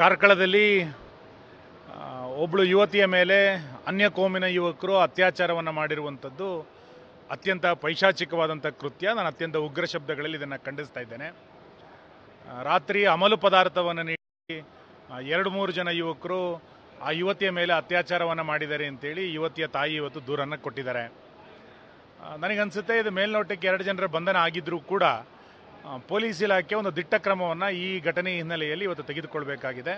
ಕಾರ್ಕಳದಲ್ಲಿ ಒಬ್ಬಳು ಯುವತಿಯ ಮೇಲೆ ಅನ್ಯ ಕೋಮಿನ ಯುವಕರು ಅತ್ಯಾಚಾರವನ್ನು ಮಾಡಿರುವಂಥದ್ದು ಅತ್ಯಂತ ಪೈಶಾಚಿಕವಾದಂಥ ಕೃತ್ಯ ನಾನು ಅತ್ಯಂತ ಉಗ್ರ ಶಬ್ದಗಳಲ್ಲಿ ಇದನ್ನು ಖಂಡಿಸ್ತಾ ಇದ್ದೇನೆ ರಾತ್ರಿ ಅಮಲು ಪದಾರ್ಥವನ್ನು ನೀಡಿ ಎರಡು ಮೂರು ಜನ ಯುವಕರು ಆ ಯುವತಿಯ ಮೇಲೆ ಅತ್ಯಾಚಾರವನ್ನು ಮಾಡಿದ್ದಾರೆ ಅಂತೇಳಿ ಯುವತಿಯ ತಾಯಿ ಇವತ್ತು ದೂರನ್ನು ಕೊಟ್ಟಿದ್ದಾರೆ ನನಗನ್ಸುತ್ತೆ ಇದು ಮೇಲ್ನೋಟಕ್ಕೆ ಎರಡು ಜನರ ಬಂಧನ ಆಗಿದ್ದರೂ ಕೂಡ ಪೊಲೀಸ್ ಇಲಾಖೆ ಒಂದು ದಿಟ್ಟ ಕ್ರಮವನ್ನು ಈ ಘಟನೆ ಹಿನ್ನೆಲೆಯಲ್ಲಿ ಇವತ್ತು ತೆಗೆದುಕೊಳ್ಬೇಕಾಗಿದೆ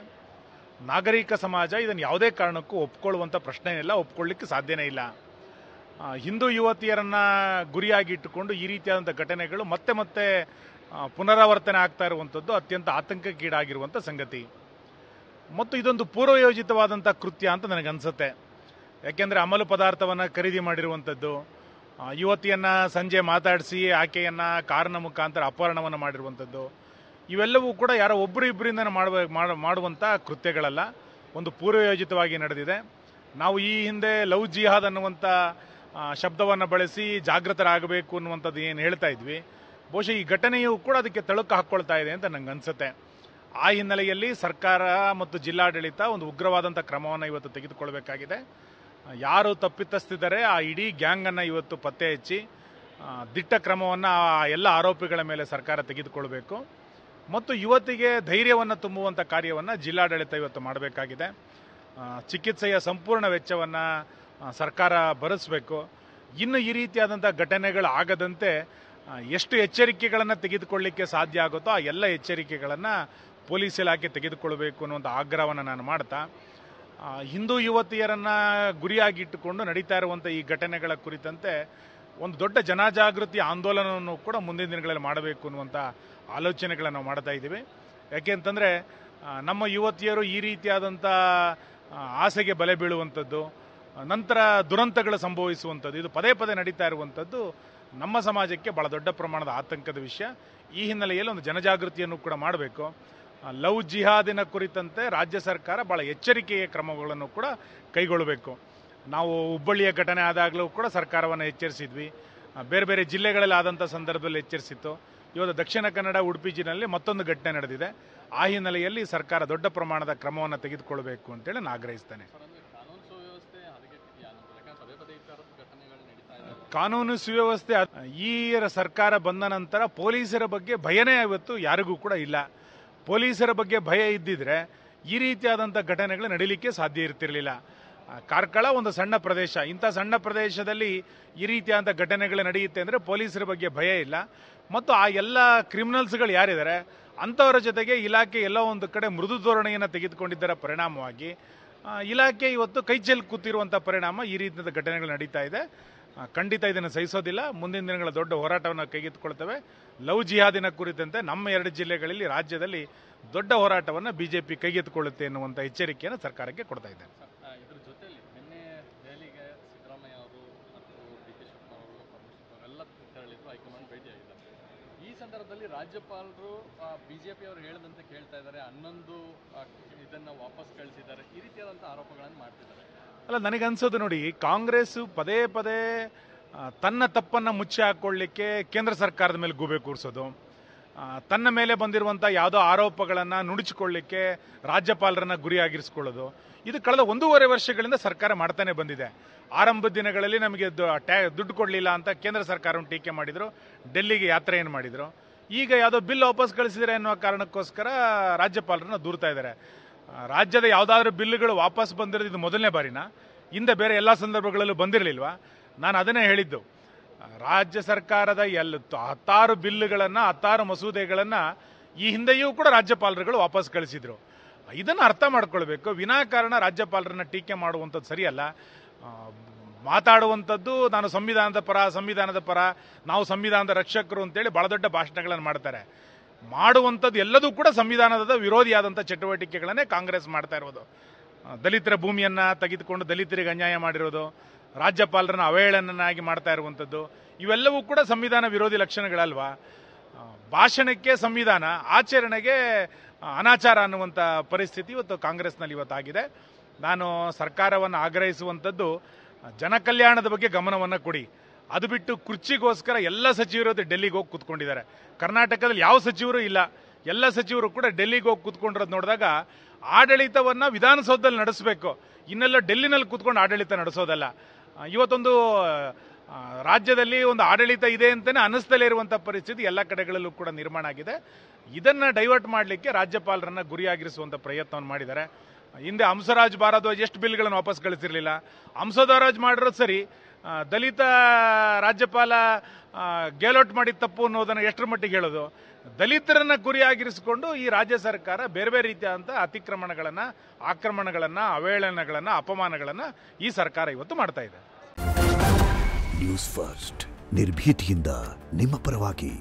ನಾಗರಿಕ ಸಮಾಜ ಇದನ್ನು ಯಾವುದೇ ಕಾರಣಕ್ಕೂ ಒಪ್ಕೊಳ್ಳುವಂಥ ಪ್ರಶ್ನೆ ಇಲ್ಲ ಒಪ್ಕೊಳ್ಳಿಕ್ಕೆ ಸಾಧ್ಯನೇ ಇಲ್ಲ ಹಿಂದೂ ಯುವತಿಯರನ್ನು ಗುರಿಯಾಗಿ ಇಟ್ಟುಕೊಂಡು ಈ ರೀತಿಯಾದಂಥ ಘಟನೆಗಳು ಮತ್ತೆ ಮತ್ತೆ ಪುನರಾವರ್ತನೆ ಆಗ್ತಾ ಇರುವಂಥದ್ದು ಅತ್ಯಂತ ಆತಂಕಕ್ಕೀಡಾಗಿರುವಂಥ ಸಂಗತಿ ಮತ್ತು ಇದೊಂದು ಪೂರ್ವಯೋಜಿತವಾದಂಥ ಕೃತ್ಯ ಅಂತ ನನಗನ್ಸುತ್ತೆ ಯಾಕೆಂದರೆ ಅಮಲು ಪದಾರ್ಥವನ್ನು ಖರೀದಿ ಮಾಡಿರುವಂಥದ್ದು ಯುವತಿಯನ್ನು ಸಂಜೆ ಮಾತಾಡಿಸಿ ಆಕೆಯನ್ನು ಕಾರಣ ಮುಖಾಂತರ ಅಪಹರಣವನ್ನು ಮಾಡಿರುವಂಥದ್ದು ಇವೆಲ್ಲವೂ ಕೂಡ ಯಾರೋ ಒಬ್ಬರು ಇಬ್ಬರಿಂದ ಮಾಡುವ ಮಾಡುವಂಥ ಕೃತ್ಯಗಳಲ್ಲ ಒಂದು ಪೂರ್ವಯೋಜಿತವಾಗಿ ನಡೆದಿದೆ ನಾವು ಈ ಹಿಂದೆ ಲವ್ ಜಿಹಾದ್ ಅನ್ನುವಂಥ ಶಬ್ದವನ್ನು ಬಳಸಿ ಜಾಗೃತರಾಗಬೇಕು ಅನ್ನುವಂಥದ್ದು ಏನು ಹೇಳ್ತಾ ಇದ್ವಿ ಬಹುಶಃ ಈ ಘಟನೆಯೂ ಕೂಡ ಅದಕ್ಕೆ ತಳುಕು ಹಾಕ್ಕೊಳ್ತಾ ಇದೆ ಅಂತ ನಂಗೆ ಅನಿಸುತ್ತೆ ಆ ಹಿನ್ನೆಲೆಯಲ್ಲಿ ಸರ್ಕಾರ ಮತ್ತು ಜಿಲ್ಲಾಡಳಿತ ಒಂದು ಉಗ್ರವಾದಂಥ ಕ್ರಮವನ್ನು ಇವತ್ತು ತೆಗೆದುಕೊಳ್ಬೇಕಾಗಿದೆ ಯಾರು ತಪ್ಪಿತಸ್ಥಿದ್ದಾರೆ ಆ ಇಡೀ ಗ್ಯಾಂಗನ್ನು ಇವತ್ತು ಪತ್ತೆ ಹಚ್ಚಿ ದಿಟ್ಟ ಕ್ರಮವನ್ನು ಎಲ್ಲ ಆರೋಪಿಗಳ ಮೇಲೆ ಸರ್ಕಾರ ತೆಗೆದುಕೊಳ್ಬೇಕು ಮತ್ತು ಯುವತಿಗೆ ಧೈರ್ಯವನ್ನು ತುಂಬುವಂಥ ಕಾರ್ಯವನ್ನು ಜಿಲ್ಲಾಡಳಿತ ಇವತ್ತು ಮಾಡಬೇಕಾಗಿದೆ ಚಿಕಿತ್ಸೆಯ ಸಂಪೂರ್ಣ ವೆಚ್ಚವನ್ನು ಸರ್ಕಾರ ಭರಿಸಬೇಕು ಇನ್ನು ಈ ರೀತಿಯಾದಂಥ ಘಟನೆಗಳು ಆಗದಂತೆ ಎಷ್ಟು ಎಚ್ಚರಿಕೆಗಳನ್ನು ತೆಗೆದುಕೊಳ್ಳಿಕ್ಕೆ ಸಾಧ್ಯ ಆಗುತ್ತೋ ಆ ಎಲ್ಲ ಎಚ್ಚರಿಕೆಗಳನ್ನು ಪೊಲೀಸ್ ಇಲಾಖೆ ತೆಗೆದುಕೊಳ್ಬೇಕು ಅನ್ನುವಂಥ ಆಗ್ರಹವನ್ನು ನಾನು ಮಾಡ್ತಾ ಹಿಂದೂ ಯುವತಿಯರನ್ನು ಗುರಿಯಾಗಿಟ್ಟುಕೊಂಡು ನಡೀತಾ ಇರುವಂಥ ಈ ಘಟನೆಗಳ ಕುರಿತಂತೆ ಒಂದು ದೊಡ್ಡ ಜನಜಾಗೃತಿ ಆಂದೋಲನವನ್ನು ಕೂಡ ಮುಂದಿನ ದಿನಗಳಲ್ಲಿ ಮಾಡಬೇಕು ಅನ್ನುವಂಥ ಆಲೋಚನೆಗಳನ್ನು ನಾವು ಮಾಡ್ತಾ ಇದ್ದೀವಿ ಯಾಕೆಂತಂದರೆ ನಮ್ಮ ಯುವತಿಯರು ಈ ರೀತಿಯಾದಂಥ ಆಸೆಗೆ ಬಲೆ ಬೀಳುವಂಥದ್ದು ನಂತರ ದುರಂತಗಳು ಸಂಭವಿಸುವಂಥದ್ದು ಇದು ಪದೇ ಪದೇ ನಡೀತಾ ಇರುವಂಥದ್ದು ನಮ್ಮ ಸಮಾಜಕ್ಕೆ ಭಾಳ ದೊಡ್ಡ ಪ್ರಮಾಣದ ಆತಂಕದ ವಿಷಯ ಈ ಹಿನ್ನೆಲೆಯಲ್ಲಿ ಒಂದು ಜನಜಾಗೃತಿಯನ್ನು ಕೂಡ ಮಾಡಬೇಕು ಲವ್ ಜಿಹಾದಿನ ಕುರಿತಂತೆ ರಾಜ್ಯ ಸರ್ಕಾರ ಭಾಳ ಎಚ್ಚರಿಕೆಯ ಕ್ರಮಗಳನ್ನು ಕೂಡ ಕೈಗೊಳ್ಳಬೇಕು ನಾವು ಹುಬ್ಬಳ್ಳಿಯ ಘಟನೆ ಆದಾಗಲೂ ಕೂಡ ಸರ್ಕಾರವನ್ನು ಎಚ್ಚರಿಸಿದ್ವಿ ಬೇರೆ ಬೇರೆ ಜಿಲ್ಲೆಗಳಲ್ಲಿ ಆದಂಥ ಸಂದರ್ಭದಲ್ಲಿ ಎಚ್ಚರಿಸಿತ್ತು ಇವತ್ತು ದಕ್ಷಿಣ ಕನ್ನಡ ಉಡುಪಿ ಜಿಲ್ಲೆಯಲ್ಲಿ ಮತ್ತೊಂದು ಘಟನೆ ನಡೆದಿದೆ ಆ ಹಿನ್ನೆಲೆಯಲ್ಲಿ ಸರ್ಕಾರ ದೊಡ್ಡ ಪ್ರಮಾಣದ ಕ್ರಮವನ್ನು ತೆಗೆದುಕೊಳ್ಬೇಕು ಅಂತೇಳಿ ನಾನು ಆಗ್ರಹಿಸ್ತೇನೆ ಕಾನೂನು ಸುವ್ಯವಸ್ಥೆ ಈ ಸರ್ಕಾರ ಬಂದ ನಂತರ ಪೊಲೀಸರ ಬಗ್ಗೆ ಭಯನೇ ಇವತ್ತು ಯಾರಿಗೂ ಕೂಡ ಇಲ್ಲ ಪೊಲೀಸರ ಬಗ್ಗೆ ಭಯ ಇದ್ದಿದ್ರೆ ಈ ರೀತಿಯಾದಂಥ ಘಟನೆಗಳು ನಡೀಲಿಕ್ಕೆ ಸಾಧ್ಯ ಇರ್ತಿರಲಿಲ್ಲ ಕಾರ್ಕಳ ಒಂದು ಸಣ್ಣ ಪ್ರದೇಶ ಇಂಥ ಸಣ್ಣ ಪ್ರದೇಶದಲ್ಲಿ ಈ ರೀತಿಯಾದಂಥ ಘಟನೆಗಳು ನಡೆಯುತ್ತೆ ಅಂದರೆ ಪೊಲೀಸರ ಬಗ್ಗೆ ಭಯ ಇಲ್ಲ ಮತ್ತು ಆ ಎಲ್ಲ ಕ್ರಿಮಿನಲ್ಸ್ಗಳು ಯಾರಿದ್ದಾರೆ ಅಂಥವರ ಜೊತೆಗೆ ಇಲಾಖೆ ಎಲ್ಲ ಒಂದು ಕಡೆ ಮೃದು ಧೋರಣೆಯನ್ನು ತೆಗೆದುಕೊಂಡಿದ್ದರ ಪರಿಣಾಮವಾಗಿ ಇಲಾಖೆ ಇವತ್ತು ಕೈಚೆಲ್ ಕೂತಿರುವಂಥ ಪರಿಣಾಮ ಈ ರೀತಿಯಾದ ಘಟನೆಗಳು ನಡೀತಾ ಇದೆ ಖಂಡಿತ ಇದನ್ನು ಸಹಿಸೋದಿಲ್ಲ ಮುಂದಿನ ದಿನಗಳ ದೊಡ್ಡ ಹೋರಾಟವನ್ನು ಕೈಗೆತ್ತಿಕೊಳ್ತೇವೆ ಲವ್ ಜಿಹಾದಿನ ಕುರಿತಂತೆ ನಮ್ಮ ಎರಡು ಜಿಲ್ಲೆಗಳಲ್ಲಿ ರಾಜ್ಯದಲ್ಲಿ ದೊಡ್ಡ ಹೋರಾಟವನ್ನು ಬಿಜೆಪಿ ಕೈಗೆತ್ತಿಕೊಳ್ಳುತ್ತೆ ಎನ್ನುವಂಥ ಎಚ್ಚರಿಕೆಯನ್ನು ಸರ್ಕಾರಕ್ಕೆ ಕೊಡ್ತಾ ಇದ್ದೇನೆ ಈ ಸಂದರ್ಭದಲ್ಲಿ ರಾಜ್ಯಪಾಲರು ಬಿಜೆಪಿ ಅವರು ಹೇಳದಂತೆ ಕೇಳ್ತಾ ಇದ್ದಾರೆ ಹನ್ನೊಂದು ಇದನ್ನು ವಾಪಸ್ ಕಳಿಸಿದ್ದಾರೆ ಈ ರೀತಿಯಾದಂಥ ಆರೋಪಗಳನ್ನು ಮಾಡ್ತಿದ್ದಾರೆ ಅಲ್ಲ ನನಗನ್ಸೋದು ನೋಡಿ ಕಾಂಗ್ರೆಸ್ ಪದೇ ಪದೇ ತನ್ನ ತಪ್ಪನ್ನು ಮುಚ್ಚಿ ಹಾಕ್ಕೊಳ್ಳಿಕ್ಕೆ ಕೇಂದ್ರ ಸರ್ಕಾರದ ಮೇಲೆ ಗೂಬೆ ಕೂರಿಸೋದು ತನ್ನ ಮೇಲೆ ಬಂದಿರುವಂಥ ಯಾವುದೋ ಆರೋಪಗಳನ್ನು ನುಡಿಚಿಕೊಳ್ಳಿಕ್ಕೆ ರಾಜ್ಯಪಾಲರನ್ನು ಗುರಿಯಾಗಿರಿಸ್ಕೊಳ್ಳೋದು ಇದು ಕಳೆದ ಒಂದೂವರೆ ವರ್ಷಗಳಿಂದ ಸರ್ಕಾರ ಮಾಡ್ತಾನೆ ಬಂದಿದೆ ಆರಂಭದ ದಿನಗಳಲ್ಲಿ ನಮಗೆ ಟ್ಯಾ ದುಡ್ಡು ಕೊಡಲಿಲ್ಲ ಅಂತ ಕೇಂದ್ರ ಸರ್ಕಾರವನ್ನು ಟೀಕೆ ಮಾಡಿದರು ಡೆಲ್ಲಿಗೆ ಏನು ಮಾಡಿದರು ಈಗ ಯಾವುದೋ ಬಿಲ್ ವಾಪಸ್ ಕಳಿಸಿದರೆ ಅನ್ನೋ ಕಾರಣಕ್ಕೋಸ್ಕರ ರಾಜ್ಯಪಾಲರನ್ನ ದೂರ್ತಾ ಇದ್ದಾರೆ ರಾಜ್ಯದ ಯಾವುದಾದ್ರೂ ಬಿಲ್ಲುಗಳು ವಾಪಸ್ ಬಂದಿರೋದು ಇದು ಮೊದಲನೇ ಬಾರಿನ ಹಿಂದೆ ಬೇರೆ ಎಲ್ಲ ಸಂದರ್ಭಗಳಲ್ಲೂ ಬಂದಿರಲಿಲ್ವಾ ನಾನು ಅದನ್ನೇ ಹೇಳಿದ್ದು ರಾಜ್ಯ ಸರ್ಕಾರದ ಎಲ್ಲ ಹತ್ತಾರು ಬಿಲ್ಲುಗಳನ್ನು ಹತ್ತಾರು ಮಸೂದೆಗಳನ್ನು ಈ ಹಿಂದೆಯೂ ಕೂಡ ರಾಜ್ಯಪಾಲರುಗಳು ವಾಪಸ್ ಕಳಿಸಿದರು ಇದನ್ನು ಅರ್ಥ ಮಾಡ್ಕೊಳ್ಬೇಕು ವಿನಾಕಾರಣ ರಾಜ್ಯಪಾಲರನ್ನ ಟೀಕೆ ಮಾಡುವಂಥದ್ದು ಸರಿಯಲ್ಲ ಮಾತಾಡುವಂಥದ್ದು ನಾನು ಸಂವಿಧಾನದ ಪರ ಸಂವಿಧಾನದ ಪರ ನಾವು ಸಂವಿಧಾನದ ರಕ್ಷಕರು ಅಂತೇಳಿ ಭಾಳ ದೊಡ್ಡ ಭಾಷಣಗಳನ್ನು ಮಾಡ್ತಾರೆ ಮಾಡುವಂಥದ್ದು ಎಲ್ಲದೂ ಕೂಡ ಸಂವಿಧಾನದ ವಿರೋಧಿಯಾದಂಥ ಚಟುವಟಿಕೆಗಳನ್ನೇ ಕಾಂಗ್ರೆಸ್ ಮಾಡ್ತಾ ಇರೋದು ದಲಿತರ ಭೂಮಿಯನ್ನು ತೆಗೆದುಕೊಂಡು ದಲಿತರಿಗೆ ಅನ್ಯಾಯ ಮಾಡಿರೋದು ರಾಜ್ಯಪಾಲರನ್ನು ಅವಹೇಳನನ್ನಾಗಿ ಮಾಡ್ತಾ ಇರುವಂಥದ್ದು ಇವೆಲ್ಲವೂ ಕೂಡ ಸಂವಿಧಾನ ವಿರೋಧಿ ಲಕ್ಷಣಗಳಲ್ವಾ ಭಾಷಣಕ್ಕೆ ಸಂವಿಧಾನ ಆಚರಣೆಗೆ ಅನಾಚಾರ ಅನ್ನುವಂಥ ಪರಿಸ್ಥಿತಿ ಇವತ್ತು ಕಾಂಗ್ರೆಸ್ನಲ್ಲಿ ಇವತ್ತಾಗಿದೆ ನಾನು ಸರ್ಕಾರವನ್ನು ಆಗ್ರಹಿಸುವಂಥದ್ದು ಜನಕಲ್ಯಾಣದ ಬಗ್ಗೆ ಗಮನವನ್ನು ಕೊಡಿ ಅದು ಬಿಟ್ಟು ಕುರ್ಚಿಗೋಸ್ಕರ ಎಲ್ಲ ಸಚಿವರು ಡೆಲ್ಲಿಗೆ ಹೋಗಿ ಕೂತ್ಕೊಂಡಿದ್ದಾರೆ ಕರ್ನಾಟಕದಲ್ಲಿ ಯಾವ ಸಚಿವರು ಇಲ್ಲ ಎಲ್ಲ ಸಚಿವರು ಕೂಡ ಡೆಲ್ಲಿಗೆ ಹೋಗಿ ಕೂತ್ಕೊಂಡಿರೋದು ನೋಡಿದಾಗ ಆಡಳಿತವನ್ನು ವಿಧಾನಸೌಧದಲ್ಲಿ ನಡೆಸಬೇಕು ಇನ್ನೆಲ್ಲ ಡೆಲ್ಲಿನಲ್ಲಿ ಕೂತ್ಕೊಂಡು ಆಡಳಿತ ನಡೆಸೋದಲ್ಲ ಇವತ್ತೊಂದು ರಾಜ್ಯದಲ್ಲಿ ಒಂದು ಆಡಳಿತ ಇದೆ ಅಂತಲೇ ಅನ್ನಿಸ್ತಲೇ ಇರುವಂಥ ಪರಿಸ್ಥಿತಿ ಎಲ್ಲ ಕಡೆಗಳಲ್ಲೂ ಕೂಡ ನಿರ್ಮಾಣ ಆಗಿದೆ ಇದನ್ನು ಡೈವರ್ಟ್ ಮಾಡಲಿಕ್ಕೆ ರಾಜ್ಯಪಾಲರನ್ನು ಗುರಿಯಾಗಿರಿಸುವಂಥ ಪ್ರಯತ್ನವನ್ನು ಮಾಡಿದ್ದಾರೆ ಹಿಂದೆ ಹಂಸರಾಜ್ ಭಾರದ್ವಾಜ್ ಎಷ್ಟು ಬಿಲ್ಗಳನ್ನು ವಾಪಸ್ ಕಳಿಸಿರಲಿಲ್ಲ ಹಂಸದರಾಜ್ ಮಾಡಿರೋದು ಸರಿ ದಲಿತ ರಾಜ್ಯಪಾಲ ಗೇಲೋಟ್ ಮಾಡಿದ ತಪ್ಪು ಅನ್ನೋದನ್ನು ಎಷ್ಟರ ಮಟ್ಟಿಗೆ ಹೇಳೋದು ದಲಿತರನ್ನು ಗುರಿಯಾಗಿರಿಸಿಕೊಂಡು ಈ ರಾಜ್ಯ ಸರ್ಕಾರ ಬೇರೆ ಬೇರೆ ರೀತಿಯಾದಂಥ ಅತಿಕ್ರಮಣಗಳನ್ನು ಆಕ್ರಮಣಗಳನ್ನು ಅವಹೇಳನಗಳನ್ನು ಅಪಮಾನಗಳನ್ನು ಈ ಸರ್ಕಾರ ಇವತ್ತು ಮಾಡ್ತಾ ಇದೆ ನ್ಯೂಸ್ ಫಸ್ಟ್ ನಿರ್ಭೀತಿಯಿಂದ ನಿಮ್ಮ ಪರವಾಗಿ